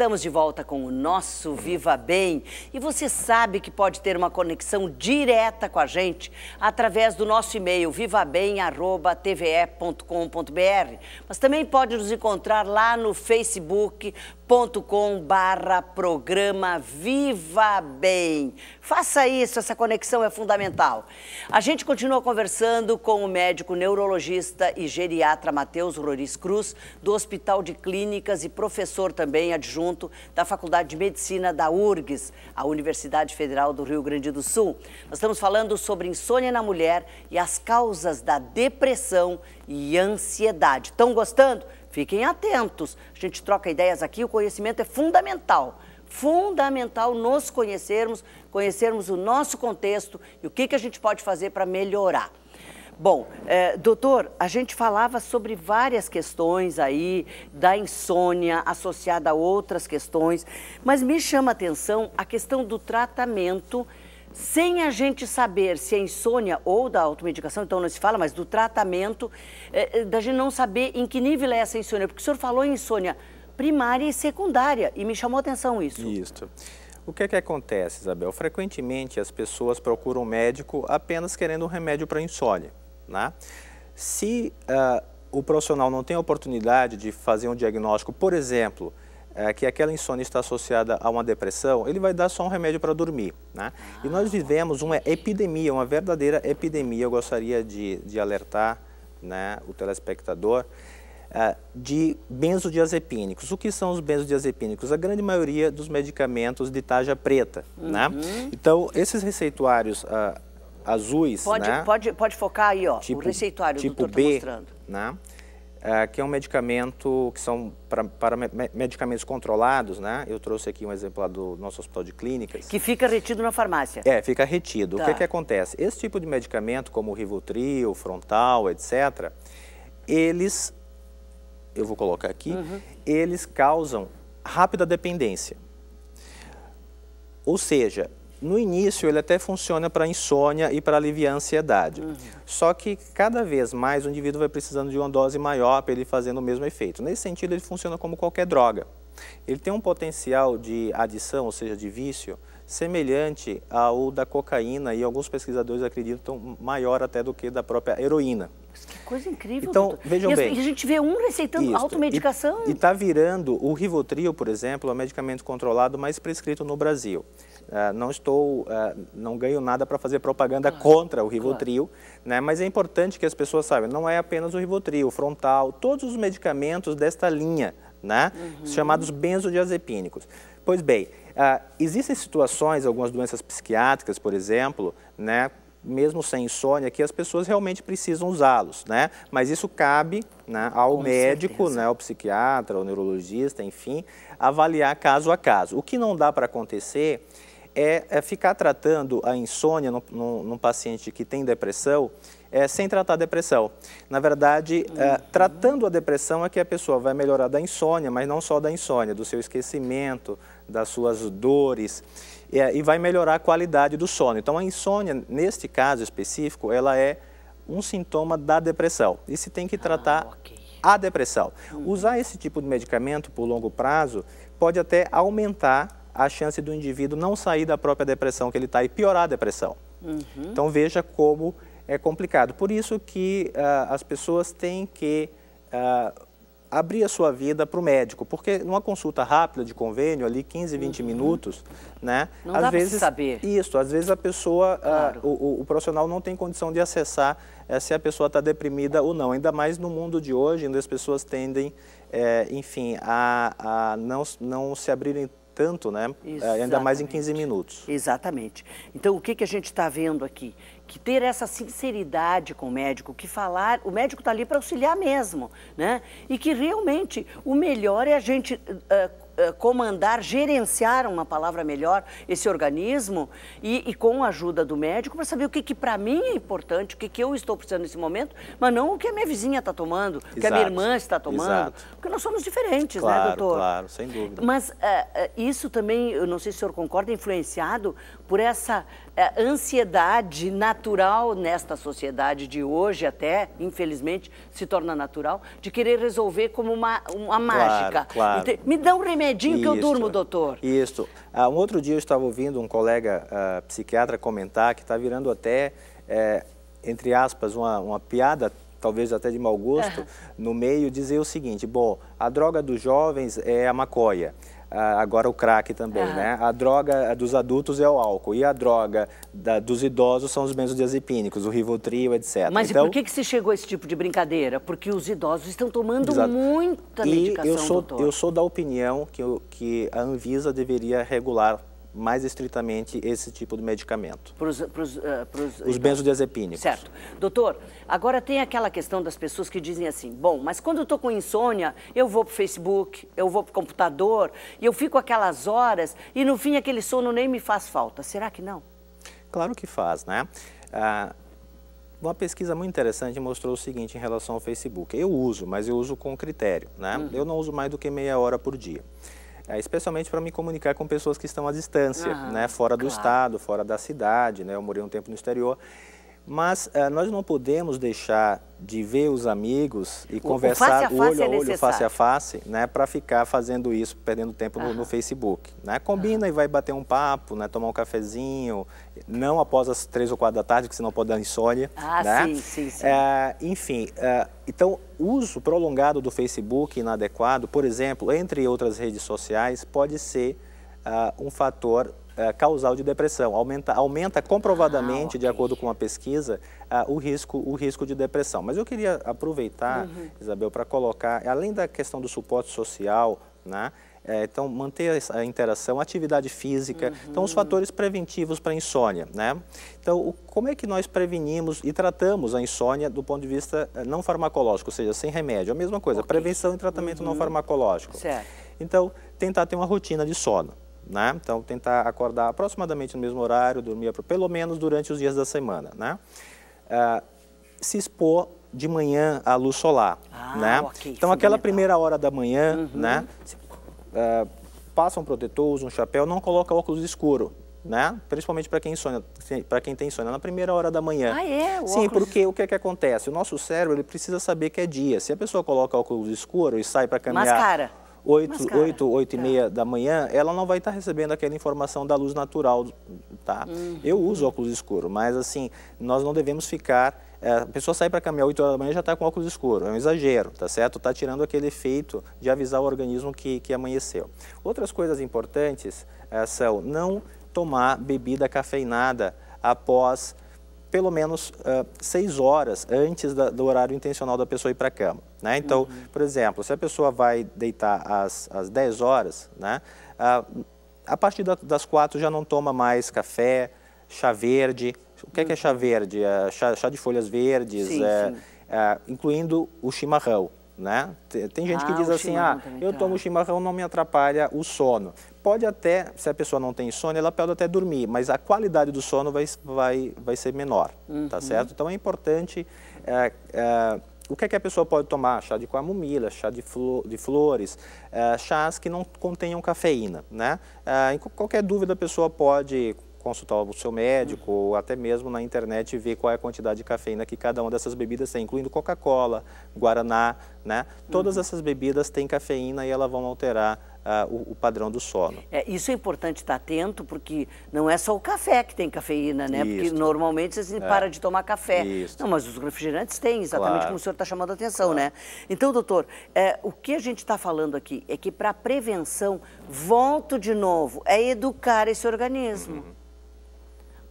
Estamos de volta com o nosso Viva Bem e você sabe que pode ter uma conexão direta com a gente através do nosso e-mail vivabem@tve.com.br, mas também pode nos encontrar lá no Facebook, youtube.com barra programa Viva Bem. Faça isso, essa conexão é fundamental. A gente continua conversando com o médico neurologista e geriatra Matheus Roriz Cruz, do Hospital de Clínicas e professor também adjunto da Faculdade de Medicina da URGS, a Universidade Federal do Rio Grande do Sul. Nós estamos falando sobre insônia na mulher e as causas da depressão e ansiedade. Estão gostando? Fiquem atentos. A gente troca ideias aqui, o conhecimento é fundamental. Fundamental nos conhecermos, conhecermos o nosso contexto e o que, que a gente pode fazer para melhorar. Bom, é, doutor, a gente falava sobre várias questões aí, da insônia associada a outras questões, mas me chama a atenção a questão do tratamento sem a gente saber se é insônia ou da automedicação, então não se fala, mas do tratamento, é, da gente não saber em que nível é essa insônia, porque o senhor falou em insônia primária e secundária, e me chamou a atenção isso. Isso. O que é que acontece, Isabel? Frequentemente as pessoas procuram um médico apenas querendo um remédio para insônia, né? Se uh, o profissional não tem a oportunidade de fazer um diagnóstico, por exemplo, é, que aquela insônia está associada a uma depressão, ele vai dar só um remédio para dormir. Né? E nós ah. vivemos uma epidemia, uma verdadeira epidemia, eu gostaria de, de alertar né, o telespectador, é, de benzodiazepínicos. O que são os benzodiazepínicos? A grande maioria dos medicamentos de taja preta. Né? Uhum. Né? Então, esses receituários ah, azuis... Pode, né? pode, pode focar aí, ó, tipo, o receituário, tipo o doutor tá B, mostrando. Né? Ah, que é um medicamento que são pra, para me medicamentos controlados, né? Eu trouxe aqui um exemplar do nosso hospital de clínicas. Que fica retido na farmácia. É, fica retido. Tá. O que, tá. que acontece? Esse tipo de medicamento, como o Rivotril, Frontal, etc., eles, eu vou colocar aqui, uhum. eles causam rápida dependência. Ou seja, no início ele até funciona para insônia e para aliviar a ansiedade. Uhum. Só que cada vez mais o indivíduo vai precisando de uma dose maior para ele fazendo o mesmo efeito. Nesse sentido, ele funciona como qualquer droga. Ele tem um potencial de adição, ou seja, de vício, semelhante ao da cocaína e alguns pesquisadores acreditam maior até do que da própria heroína. Que coisa incrível. Então, doutor. vejam e assim, bem. E a gente vê um receitando isso. automedicação. E está virando, o Rivotril, por exemplo, é o medicamento controlado mais prescrito no Brasil. Uh, não estou, uh, não ganho nada para fazer propaganda claro, contra o Rivotril, claro. né? mas é importante que as pessoas saibam, não é apenas o Rivotril, o Frontal, todos os medicamentos desta linha, né? Uhum. chamados benzodiazepínicos. Pois bem, uh, existem situações, algumas doenças psiquiátricas, por exemplo, né, mesmo sem insônia, que as pessoas realmente precisam usá-los, né? Mas isso cabe né, ao Com médico, certeza. né, ao psiquiatra, ao neurologista, enfim, avaliar caso a caso. O que não dá para acontecer é, é, ficar tratando a insônia num, num paciente que tem depressão é, sem tratar a depressão. Na verdade, é, uhum. tratando a depressão é que a pessoa vai melhorar da insônia, mas não só da insônia, do seu esquecimento, das suas dores, é, e vai melhorar a qualidade do sono. Então, a insônia, neste caso específico, ela é um sintoma da depressão. E se tem que ah, tratar ah, okay. a depressão. Uhum. Usar esse tipo de medicamento por longo prazo pode até aumentar a chance do indivíduo não sair da própria depressão que ele está e piorar a depressão. Uhum. Então veja como é complicado. Por isso que uh, as pessoas têm que uh, abrir a sua vida para o médico, porque numa consulta rápida de convênio, ali 15, 20 uhum. minutos, né? Não às dá vezes, saber. Isso, às vezes a pessoa, ah, claro. uh, o, o, profissional não tem condição de acessar eh, se a pessoa está deprimida ou não, ainda mais no mundo de hoje, onde as pessoas tendem, eh, enfim, a, a não, não se abrirem tanto, né? Exatamente. É, ainda mais em 15 minutos. Exatamente. Então, o que, que a gente está vendo aqui? que ter essa sinceridade com o médico, que falar, o médico está ali para auxiliar mesmo, né? E que realmente o melhor é a gente uh, eh, comandar, gerenciar uma palavra melhor esse organismo e, e com a ajuda do médico para saber o que, que para mim é importante, o que, que eu estou precisando nesse momento, mas não o que a minha vizinha está tomando, Exato. o que a minha irmã está tomando. Exato. Porque nós somos diferentes, né, claro, né, doutor? Claro, sem dúvida. Mas uh, isso também, eu não sei se o senhor concorda, é influenciado por essa é, ansiedade natural nesta sociedade de hoje, até, infelizmente, se torna natural, de querer resolver como uma, uma claro, mágica. Claro. Me dá um remedinho que eu durmo, doutor. Isso. Ah, um outro dia eu estava ouvindo um colega ah, psiquiatra comentar que está virando até, é, entre aspas, uma, uma piada talvez até de mau gosto, é. no meio dizer o seguinte, bom, a droga dos jovens é a maconha, agora o crack também, é. né? A droga dos adultos é o álcool e a droga da, dos idosos são os benzodiazepínicos, o Rivotril, etc. Mas então, por que, que se chegou a esse tipo de brincadeira? Porque os idosos estão tomando exato. muita medicação, e eu sou, doutor. eu sou da opinião que, que a Anvisa deveria regular mais estritamente esse tipo de medicamento. Pros, pros, uh, pros... Os então, benzodiazepínicos. Certo. Doutor, agora tem aquela questão das pessoas que dizem assim, bom, mas quando eu estou com insônia, eu vou para o Facebook, eu vou para o computador, e eu fico aquelas horas e no fim aquele sono nem me faz falta. Será que não? Claro que faz, né? Ah, uma pesquisa muito interessante mostrou o seguinte em relação ao Facebook. Eu uso, mas eu uso com critério, né? Uhum. Eu não uso mais do que meia hora por dia. É, especialmente para me comunicar com pessoas que estão à distância, né, fora do estado, fora da cidade, né, eu morei um tempo no exterior. Mas uh, nós não podemos deixar de ver os amigos e o, conversar o a face é olho a olho, é face a face, né, para ficar fazendo isso, perdendo tempo no, no, ah. Facebook. Né? Combina ah. e vai bater um papo, né, tomar um cafezinho, não após as três ou quatro da tarde, que senão pode dar insônia. Ah, né? sim, sim, sim. É, enfim, eh, então, uso prolongado do Facebook inadequado, por exemplo, entre outras redes sociais, pode ser Uh, um fator eh, causal de depressão. Aumenta, aumenta comprovadamente, ah, okay. de acordo com a pesquisa, ah, o, risco, o risco de depressão. Mas eu queria aproveitar, uhum. Isabel, para colocar, além da questão do suporte social, né? É, então, manter a interação, atividade física. Uhum. Então, os fatores preventivos para a insônia, né? Então, o, como é que nós prevenimos e tratamos a insônia do ponto de vista eh, não farmacológico, ou seja, sem remédio? A mesma coisa, okay. prevenção e tratamento uhum. não farmacológico. Certo. Então, tentar ter uma rotina de sono né? Então tentar acordar aproximadamente no mesmo horário, dormir pelo menos durante os dias da semana, né? Ah, se expor de manhã à luz solar, ah, né? Okay, então aquela primeira hora da manhã, uhum. né? Ah, passa um protetor, usa um chapéu, não coloca óculos escuro, né? Principalmente para quem sonha, para quem tem sonho na primeira hora da manhã. Ah, é? O Sim, óculos... porque o que é que acontece? O nosso cérebro ele precisa saber que é dia. Se a pessoa coloca óculos escuro e sai para caminhar, mascara 8, 8, 8 e tá. meia da manhã, ela não vai estar tá recebendo aquela informação da luz natural, tá? Uhum. Eu uso óculos escuro, mas assim, nós não devemos ficar... É, a pessoa sai para caminhar 8 horas da manhã e já está com óculos escuro. É um exagero, tá certo? Está tirando aquele efeito de avisar o organismo que, que amanheceu. Outras coisas importantes é, são não tomar bebida cafeinada após pelo menos uh, seis horas antes da, do horário intencional da pessoa ir para a cama. Né? Então, uhum. por exemplo, se a pessoa vai deitar às, às 10 horas, né? Uh, a partir da, das quatro já não toma mais café, chá verde. O que, uhum. é, que é, chá uhum. verde? É chá, chá, de folhas verdes, sim, é, sim. É, incluindo o chimarrão. Né? Tem gente ah, que diz assim, ah, eu tomo tá. chimarrão, não me atrapalha o sono. Pode até, se a pessoa não tem sono, ela pode até dormir, mas a qualidade do sono vai, vai, vai ser menor, tá uhum. tá certo? Então é importante... É, é, o que é que a pessoa pode tomar? Chá de camomila, chá de, flor, de flores, é, chás que não contenham cafeína, né? É, em qualquer dúvida a pessoa pode consultar o seu médico ou até mesmo na internet ver qual é a quantidade de cafeína que cada uma dessas bebidas tem, incluindo Coca-Cola, Guaraná, né? Todas uhum. essas bebidas têm cafeína e elas vão alterar uh, o, o, padrão do sono. É, isso é importante estar atento, porque não é só o café que tem cafeína, né? Isso. Porque normalmente você é. para de tomar café. Isso. Não, mas os refrigerantes têm, exatamente claro. como o senhor está chamando a atenção, né? claro. né? Então, doutor, é, o que a gente está falando aqui é que para prevenção, volto de novo, é educar esse organismo. Uhum.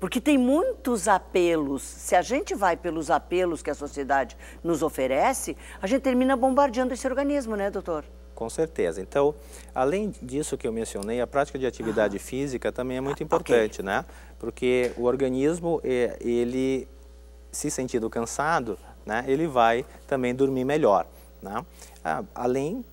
Porque tem muitos apelos. Se a gente vai pelos apelos que a sociedade nos oferece, a gente termina bombardeando esse organismo, né, doutor? Com certeza. Então, além disso que eu mencionei, a prática de atividade ah. física também é muito ah, importante, okay. né? Porque o organismo, ele se sentindo cansado, né, ele vai também dormir melhor. Né? Ah, além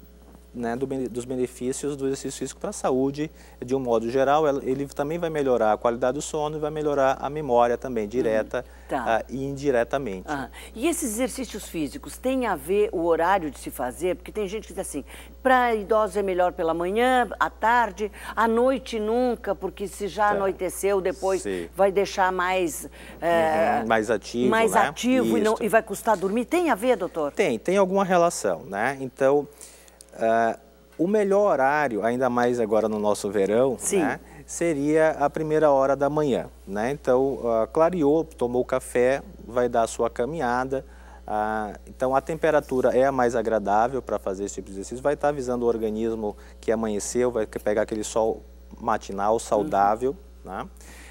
né, do, dos benefícios do exercício físico para a saúde de um modo geral. Ele também vai melhorar a qualidade do sono e vai melhorar a memória também, direta hum, tá. uh, ah, e indiretamente. Ah, e esses exercícios físicos têm a ver o horário de se fazer? Porque tem gente que diz assim, para idosos é melhor pela manhã, à tarde, à noite nunca, porque se já tá. anoiteceu, depois Sim. vai deixar mais... É, uhum, mais ativo, Mais né? ativo e, não, e vai custar dormir. Tem a ver, doutor? Tem, tem alguma relação, né? Então... Uh, o melhor horário, ainda mais agora no nosso verão, né, seria a primeira hora da manhã. Né? Então, uh, clareou, tomou café, vai dar a sua caminhada. Uh, então, a temperatura é a mais agradável para fazer esse tipo de exercício. Vai estar tá avisando o organismo que amanheceu, vai pegar aquele sol matinal saudável. Uhum. Né?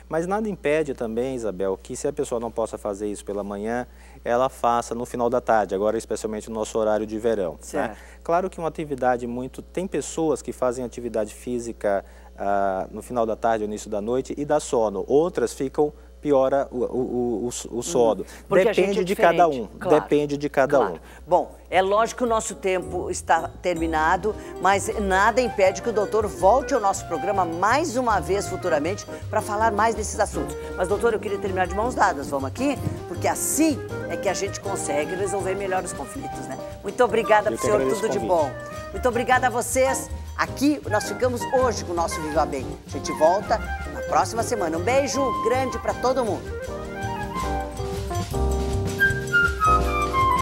Mas nada impede também, Isabel, que se a pessoa não possa fazer isso pela manhã, ela faça no final da tarde, agora especialmente no nosso horário de verão. Né? Claro que uma atividade muito... Tem pessoas que fazem atividade física ah, no final da tarde ou início da noite e dá sono. Outras ficam piora o, o, o, o sodo. Uhum. Porque é depende é de cada um, claro, depende de cada claro. um. Bom, é lógico que o nosso tempo está terminado, mas nada impede que o doutor volte ao nosso programa mais uma vez futuramente para falar mais desses assuntos. Mas, doutor, eu queria terminar de mãos dadas. Vamos aqui? Porque assim é que a gente consegue resolver melhor os conflitos, né? Muito obrigada pro senhor, tudo de bom. Muito obrigada a vocês. Aqui nós ficamos hoje com o nosso Viva Bem. A gente volta próxima semana. Um beijo grande para todo mundo.